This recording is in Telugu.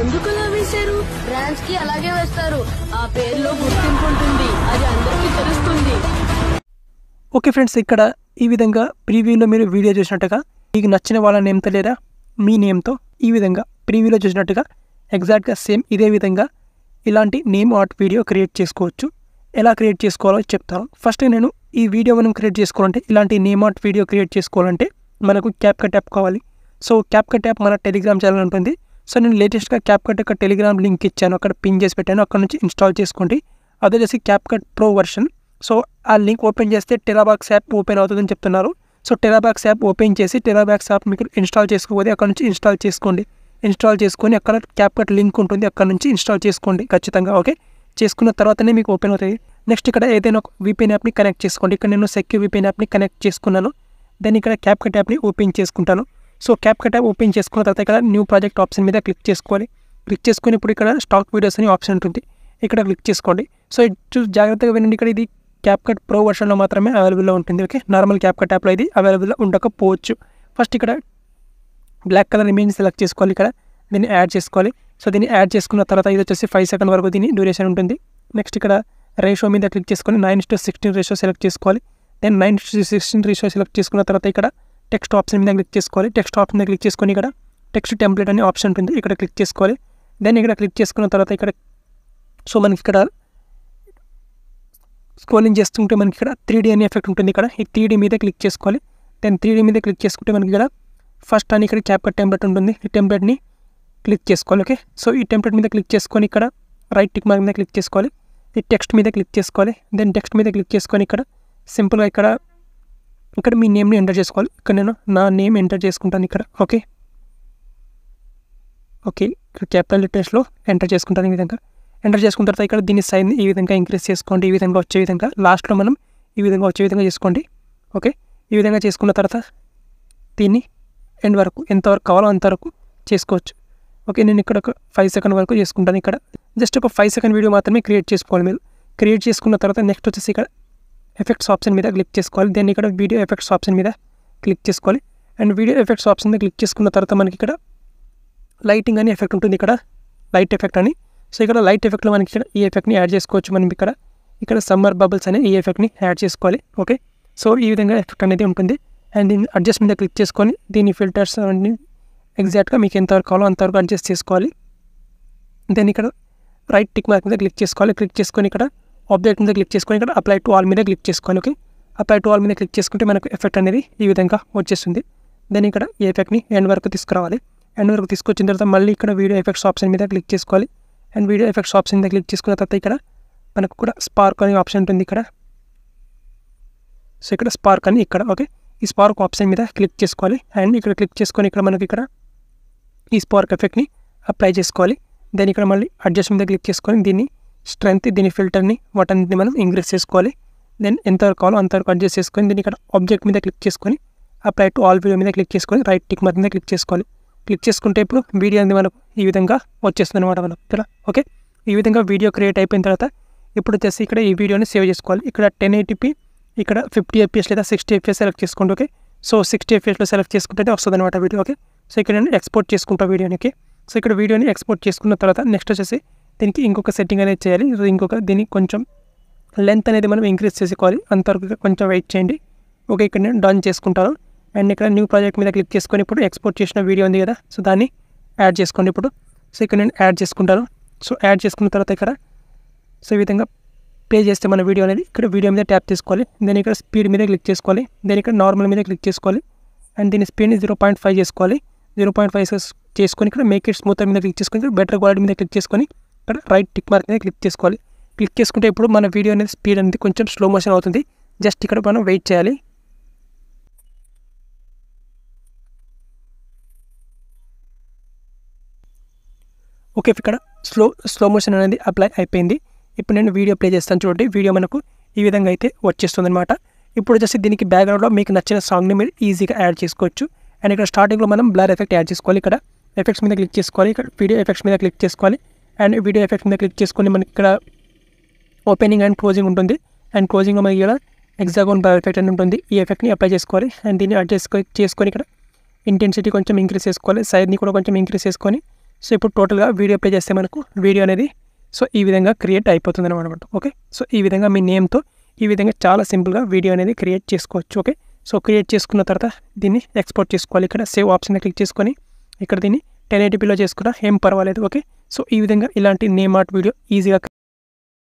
ఎందుకలా వేశారు బ్రాంచ్ కి అలాగే వేస్తారు ఆ పేర్లో గుర్తింపు ఉంటుంది అది అందరికీ తెలుస్తుంది ఓకే ఫ్రెండ్స్ ఇక్కడ ఈ విధంగా ప్రీవ్యూలో మీరు వీడియో చూసినట్టుగా మీకు నచ్చిన వాళ్ళ నేమ్ తెలియదా మీ నేమ్తో ఈ విధంగా ప్రీవ్యూలో చూసినట్టుగా ఎగ్జాక్ట్గా సేమ్ ఇదే విధంగా ఇలాంటి నేమ్ ఆర్ట్ వీడియో క్రియేట్ చేసుకోవచ్చు ఎలా క్రియేట్ చేసుకోవాలో చెప్తాను ఫస్ట్ నేను ఈ వీడియో మనం క్రియేట్ చేసుకోవాలంటే ఇలాంటి నేమ్ ఆర్ట్ వీడియో క్రియేట్ చేసుకోవాలంటే మనకు క్యాప్కట్ యాప్ కావాలి సో క్యాప్కట్ యాప్ మన టెలిగ్రామ్ ఛానల్ ఉంటుంది సో నేను లేటెస్ట్గా క్యాప్ కట్ యొక్క టెలిగ్రామ్ లింక్ ఇచ్చాను అక్కడ పిన్ చేసి పెట్టాను అక్కడ నుంచి ఇన్స్టాల్ చేసుకోండి అది వచ్చేసి CapCut pro version so ఆ లింక్ ఓపెన్ చేస్తే టెరాబాక్స్ యాప్ ఓపెన్ అవుతుందని చెప్తున్నారు సో టెరాబాక్స్ యాప్ ఓపెన్ చేసి టెరాబాక్స్ యాప్ మీకు ఇన్స్టాల్ చేసుకోకపోతే అక్కడ నుంచి ఇన్స్టాల్ చేసుకోండి ఇన్స్టాల్ చేసుకొని అక్కడ క్యాప్ కట్ లింక్ ఉంటుంది అక్కడ నుంచి ఇన్స్టాల్ చేసుకోండి ఖచ్చితంగా ఓకే చేసుకున్న తర్వాతనే మీకు ఓపెన్ అవుతుంది నెక్స్ట్ ఇక్కడ ఏదైనా ఒక విపిఎన్ యాప్ని కనెక్ట్ చేసుకోండి ఇక్కడ నేను సెక్యూర్ విపిఎన్ యాప్ని కనెక్ట్ చేసుకున్నాను దెన్ ఇక్కడ క్యాప్ కట్ యాప్ని ఓపెన్ చేసుకుంటాను so CapCut app open చేసుకున్న తర్వాత ఇక్కడ న్యూ ప్రాజెక్ట్ ఆప్షన్ మీద క్లిక్ చేసుకోవాలి క్లిక్ చేసుకునేప్పుడు ఇప్పుడు ఇక్కడ స్టాక్ వీడియోస్ అని ఆప్షన్ ఉంటుంది ఇక్కడ క్లిక్ చేసుకోండి సో చూసి జాగ్రత్తగా వినండి ఇక్కడ ఇది క్యాప్ కట్ ప్రో వర్షన్లో మాత్రమే అవైలబుల్లో ఉంటుంది ఓకే నార్మల్ క్యాప్ కట్ యాప్లో ఇది అవైలబుల్లో ఉండకపోవచ్చు ఫస్ట్ ఇక్కడ బ్లాక్ కలర్ ఇమేజ్ సెలెక్ట్ చేసుకోవాలి ఇక్కడ దీన్ని యాడ్ చేసుకోవాలి సో దీన్ని యాడ్ చేసుకున్న తర్వాత ఇది వచ్చేసి ఫైవ్ సెకండ్ వరకు దీని డ్యూరేషన్ ఉంటుంది నెక్స్ట్ ఇక్కడ రేషో మీద క్లిక్ చేసుకొని nine to sixteen ratio select చేసుకోవాలి then nine to sixteen ratio select చేసుకున్న తర్వాత ఇక్కడ టెక్స్ట్ ఆప్షన్ మీద క్లిక్ చేసుకోవాలి టెక్స్ట్ ఆప్షన్ మీద క్లిక్ చేసుకొని ఇక్కడ టెక్స్ట్ టెంప్లెట్ అనే ఆప్షన్ ఉంటుంది ఇక్కడ క్లిక్ చేసుకోవాలి దెన్ ఇక్కడ క్లిక్ చేసుకున్న తర్వాత ఇక్కడ సో మనకి ఇక్కడ స్కోలింగ్ చేస్తుంటే మనకి ఇక్కడ త్రీ అనే ఎఫెక్ట్ ఉంటుంది ఇక్కడ ఈ త్రీ మీద క్లిక్ చేసుకోవాలి దెన్ త్రీ మీద క్లిక్ చేసుకుంటే మనకి ఇక్కడ ఫస్ట్ అని ఇక్కడ క్యాప్కట్ టెంప్లెట్ ఉంటుంది ఈ టెంప్లెట్ని క్లిక్ చేసుకోవాలి ఓకే సో ఈ టెంప్లెట్ మీద క్లిక్ చేసుకొని ఇక్కడ రైట్ టిక్ మార్క్ మీద క్లిక్ చేసుకోవాలి ఈ టెక్స్ట్ మీద క్లిక్ చేసుకోవాలి దెన్ టెక్స్ట్ మీద క్లిక్ చేసుకొని ఇక్కడ సింపుల్గా ఇక్కడ ఇక్కడ మీ నేమ్ని ఎంటర్ చేసుకోవాలి ఇక్కడ నేను నా నేమ్ ఎంటర్ చేసుకుంటాను ఇక్కడ ఓకే ఓకే ఇక్కడ క్యాపిటల్ లెటర్స్లో ఎంటర్ చేసుకుంటాను ఈ విధంగా ఎంటర్ చేసుకున్న తర్వాత ఇక్కడ దీని సైన్ ఈ విధంగా ఇంక్రీజ్ చేసుకోండి ఈ విధంగా వచ్చే విధంగా లాస్ట్లో మనం ఈ విధంగా వచ్చే విధంగా చేసుకోండి ఓకే ఈ విధంగా చేసుకున్న తర్వాత దీన్ని ఎండ్ వరకు ఎంతవరకు కావాలో అంతవరకు చేసుకోవచ్చు ఓకే నేను ఇక్కడ ఒక ఫైవ్ సెకండ్ వరకు చేసుకుంటాను ఇక్కడ జస్ట్ ఒక ఫైవ్ సెకండ్ వీడియో మాత్రమే క్రియేట్ చేసుకోవాలి మీరు క్రియేట్ చేసుకున్న తర్వాత నెక్స్ట్ వచ్చేసి ఇక్కడ ఎఫెక్ట్స్ ఆప్షన్ మీద క్లిక్ చేసుకోవాలి దాన్ని ఇక్కడ వీడియో ఎఫెక్ట్స్ ఆప్షన్ మీద క్లిక్ చేసుకోవాలి అండ్ వీడియో ఎఫెక్ట్స్ ఆప్షన్ మీద క్లిక్ చేసుకున్న తర్వాత మనకి ఇక్కడ లైటింగ్ అని ఎఫెక్ట్ ఉంటుంది ఇక్కడ లైట్ ఎఫెక్ట్ అని సో ఇక్కడ లైట్ ఎఫెక్ట్లో మనకి ఇక్కడ ఈ ఎఫెక్ట్ని యాడ్ చేసుకోవచ్చు మనం ఇక్కడ ఇక్కడ సమ్మర్ బబుల్స్ అనే ఈ ఎఫెక్ట్ని యాడ్ చేసుకోవాలి ఓకే సో ఈ విధంగా ఎఫెక్ట్ అనేది ఉంటుంది అండ్ దీన్ని అడ్జస్ట్ మీద క్లిక్ చేసుకొని దీని ఫిల్టర్స్ అన్ని ఎగ్జాక్ట్గా మీకు ఎంతవరకు కావాలో అంతవరకు అడ్జస్ట్ చేసుకోవాలి దెన్ ఇక్కడ రైట్ టిక్ మార్క్ మీద క్లిక్ చేసుకోవాలి క్లిక్ చేసుకొని ఇక్కడ ఆబ్జెక్ట్ మీద క్లిక్ చేసుకొని ఇక్కడ అప్లై టు ఆల్ మీద క్లిక్ చేసుకోవాలి ఓకే అప్లై టు ఆల్ మీద క్లిక్ చేసుకుంటే మనకు ఎఫెక్ట్ అనేది ఈ విధంగా వచ్చేస్తుంది దెన్ ఇక్కడ ఈ ఎఫెక్ట్ని ఎండ్ వరకు తీసుకురావాలి ఎండ్ వరకు తీసుకొచ్చిన తర్వాత మళ్ళీ ఇక్కడ వీడియో ఎఫెక్ట్స్ ఆప్షన్ మీద క్లిక్ చేసుకోవాలి అండ్ వీడియో ఎఫెక్ట్స్ ఆప్షన్ మీద క్లిక్ చేసుకున్న తర్వాత ఇక్కడ మనకు కూడా స్పార్క్ అనే ఆప్షన్ ఉంటుంది ఇక్కడ సో ఇక్కడ స్పార్క్ అని ఇక్కడ ఓకే ఈ స్పార్క్ ఆప్షన్ మీద క్లిక్ చేసుకోవాలి అండ్ ఇక్కడ క్లిక్ చేసుకొని ఇక్కడ మనకి ఇక్కడ ఈ స్పార్క్ ఎఫెక్ట్ని అప్లై చేసుకోవాలి దాన్ని ఇక్కడ మళ్ళీ అడ్జస్ట్ మీద క్లిక్ చేసుకొని దీన్ని స్ట్రెంత్ దీని ఫిల్టర్ని వాటన్నిటిని మనం ఇంక్రీజ్ చేసుకోవాలి దెన్ ఎంతవరకు కావాలో అంతవరకు అడ్జస్ట్ చేసుకొని దీన్ని ఇక్కడ ఆబ్జెక్ట్ మీద క్లిక్ చేసుకొని అప్లై టు ఆల్ వీడియో మీద క్లిక్ చేసుకొని రైట్ టిక్ మీద క్లిక్ చేసుకోవాలి క్లిక్ చేసుకుంటే ఇప్పుడు వీడియో అనేది మనకు ఈ విధంగా వచ్చేస్తుంది అనమాట ఇక్కడ ఓకే ఈ విధంగా వీడియో క్రియేట్ అయిపోయిన తర్వాత ఇప్పుడు వచ్చేసి ఇక్కడ ఈ వీడియోని సేవ్ చేసుకోవాలి ఇక్కడ టెన్ ఎయిటీపీ ఇక్కడ ఫిఫ్టీ ఎఫ్పిఎస్ లేదా సిక్స్టీ ఎఫ్పిఎస్ సెలెక్ట్ చేసుకోండి ఓకే సో సిక్స్టీ ఎఫ్పిఎస్లో సెలెక్ట్ చేసుకుంటే వస్తుంది అనమాట వీడియో ఓకే సో ఇక్కడ నేను ఎక్స్పోర్ట్ చేసుకుంటా వీడియోనికి సో ఇక్కడ వీడియోని ఎక్స్పోర్ట్ చేసుకున్న తర్వాత నెక్స్ట్ వచ్చేసి దీనికి ఇంకొక సెట్టింగ్ అనేది చేయాలి సో ఇంకొక దీనికి కొంచెం లెంత్ అనేది మనం ఇంక్రీజ్ చేసుకోవాలి అంతవరకు కొంచెం వెయిట్ చేయండి ఓకే ఇక్కడ నేను డన్ చేసుకుంటాను అండ్ ఇక్కడ న్యూ ప్రాజెక్ట్ మీద క్లిక్ చేసుకొని ఇప్పుడు ఎక్స్పోర్ట్ చేసిన వీడియో ఉంది కదా సో దాన్ని యాడ్ చేసుకోండి ఇప్పుడు సో ఇక్కడ నేను యాడ్ చేసుకుంటాను సో యాడ్ చేసుకున్న తర్వాత ఇక్కడ సో ఈ విధంగా ప్లే చేస్తే మన వీడియో అనేది ఇక్కడ వీడియో మీద ట్యాప్ చేసుకోవాలి దాని ఇక్కడ స్పీడ్ మీద క్లిక్ చేసుకోవాలి దాని ఇక్కడ నార్మల్ మీద క్లిక్ చేసుకోవాలి అండ్ దీని స్పీడ్ని జీరో పాయింట్ ఫైవ్ చేసుకోవాలి జీరో పాయింట్ ఫైవ్ చేసుకొని ఇక్కడ మేక్ ఇట్ స్మూత్ మీద క్లిక్ చేసుకొని బెటర్ క్వాలిటీ మీద క్లిక్ చేసుకొని ఇక్కడ రైట్ టిక్ మార్క్ అనేది క్లిక్ చేసుకోవాలి క్లిక్ చేసుకుంటే ఇప్పుడు మన వీడియో అనేది స్పీడ్ అనేది కొంచెం స్లో మోషన్ అవుతుంది జస్ట్ ఇక్కడ మనం వెయిట్ చేయాలి ఓకే ఇక్కడ స్లో స్లో మోషన్ అనేది అప్లై అయిపోయింది ఇప్పుడు నేను వీడియో ప్లే చేస్తాను చూడండి వీడియో మనకు ఈ విధంగా అయితే వచ్చేస్తుంది అనమాట ఇప్పుడు జస్ట్ దీనికి బ్యాక్గ్రౌండ్లో మీకు నచ్చిన సాంగ్ని మీరు ఈజీగా యాడ్ చేసుకోవచ్చు అండ్ ఇక్కడ స్టార్టింగ్లో మనం బ్లర్ ఎఫెక్ట్ యాడ్ చేసుకోవాలి ఇక్కడ ఎఫెక్ట్స్ మీద క్లిక్ చేసుకోవాలి ఇక్కడ వీడియో ఎఫెక్ట్స్ మీద క్లిక్ చేసుకోవాలి అండ్ వీడియో ఎఫెక్ట్ మీద క్లిక్ చేసుకొని మనకి ఇక్కడ ఓపెనింగ్ అండ్ క్లోజింగ్ ఉంటుంది అండ్ క్లోజింగ్ మనకి ఇక్కడ ఎగ్జాగోన్ బయో ఎఫెక్ట్ అని ఉంటుంది ఈ ఎఫెక్ట్ని అప్లై చేసుకోవాలి అండ్ దీన్ని అడ్జస్ట్ చేసుకొని ఇక్కడ ఇంటెన్సిటీ కొంచెం ఇంక్రీస్ చేసుకోవాలి సైడ్ని కూడా కొంచెం ఇంక్రీస్ చేసుకొని సో ఇప్పుడు టోటల్గా వీడియో అప్లై చేస్తే మనకు వీడియో అనేది సో ఈ విధంగా క్రియేట్ అయిపోతుంది అనమాట ఓకే సో ఈ విధంగా మీ నేమ్తో ఈ విధంగా చాలా సింపుల్గా వీడియో అనేది క్రియేట్ చేసుకోవచ్చు ఓకే సో క్రియేట్ చేసుకున్న తర్వాత దీన్ని ఎక్స్పోర్ట్ చేసుకోవాలి ఇక్కడ సేవ్ ఆప్షన్ క్లిక్ చేసుకొని ఇక్కడ దీన్ని టెన్ ఎయిటీపీలో చేసుకున్నా ఏం పర్వాలేదు ఓకే సో ఈ విధంగా ఇలాంటి నేమ్ ఆర్ట్ వీడియో ఈజీగా